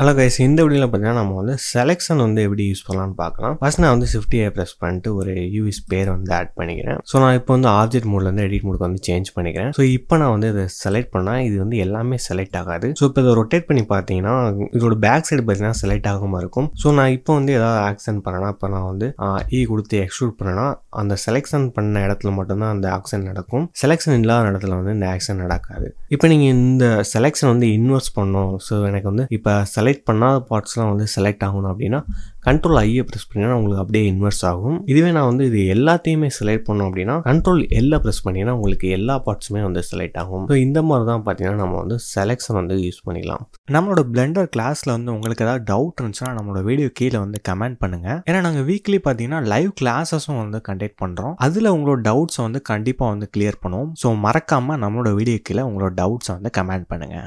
hello guys இந்த வீடியோவில் பார்த்தீங்கன்னா நம்ம வந்து செலெக்ஷன் வந்து எப்படி யூஸ் பண்ணலாம்னு பார்க்கலாம் ஃபஸ்ட் நான் வந்து ஃபிஃப்டியை ப்ரெஸ் பண்ணிட்டு ஒரு யூஎஸ் பேர் வந்து ஆட் பண்ணிக்கிறேன் ஸோ நான் இப்போ வந்து ஆப்ஜெக்ட் மூட்லேருந்து எடிட் மூடுக்கு வந்து சேஞ்ச் பண்ணிக்கிறேன் ஸோ இப்போ நான் வந்து இதை செலக்ட் பண்ணால் இது வந்து எல்லாமே செலக்ட் ஆகாது ஸோ இப்போ இதை ரொட்டேட் பண்ணி பார்த்தீங்கன்னா இதோட பேக் சைடு பார்த்தீங்கன்னா செலக்ட் ஆகாமல் இருக்கும் ஸோ நான் இப்போ வந்து ஏதாவது ஆக்ஷன் பண்ணேன்னா இப்போ நான் வந்து இ e கொடுத்து எக்ஸ்ட்ரூட் பண்ணேன்னா அந்த செலெக்ஷன் பண்ண இடத்துல மட்டும்தான் அந்த ஆக்ஷன் நடக்கும் செலெக்ஷன் இல்லாத இடத்துல வந்து இந்த ஆக்ஷன் நடக்காது இப்போ நீங்கள் இந்த செலெக்ஷன் வந்து இன்வெஸ்ட் பண்ணோம் ஸோ எனக்கு வந்து இப்போ செலக்ட் பண்ணாத பார்ட்ஸ்லாம் வந்து செலக்ட் ஆகணும் அப்படின்னா கண்ட்ரோல் ஐயை ப்ரெஸ் பண்ணிங்கன்னா உங்களுக்கு அப்படியே இன்வெர்ஸ் ஆகும் இதுவே நான் வந்து இது எல்லாத்தையுமே செலக்ட் பண்ணோம் அப்படின்னா கண்ட்ரோல் எல்லாம் ப்ரெஸ் பண்ணினா உங்களுக்கு எல்லா பார்ட்ஸுமே வந்து செலக்ட் ஆகும் ஸோ இந்த மாதிரி தான் பார்த்தீங்கன்னா நம்ம வந்து செலெக்ஷன் வந்து யூஸ் பண்ணிக்கலாம் நம்மளோட பிளெண்டர் கிளாஸில் வந்து உங்களுக்கு ஏதாவது டவுட் இருந்துச்சுன்னா நம்மளோட வீடியோ கீழே வந்து கமெண்ட் பண்ணுங்கள் ஏன்னா நாங்கள் வீக்லி பார்த்தீங்கன்னா லைவ் கிளாஸஸும் வந்து கண்டக்ட் பண்ணுறோம் அதில் உங்களோட டவுட்ஸை வந்து கண்டிப்பாக வந்து கிளியர் பண்ணுவோம் ஸோ மறக்காமல் நம்மளோட வீடியோ கீழே உங்களோட டவுட்ஸை வந்து கமெண்ட் பண்ணுங்கள்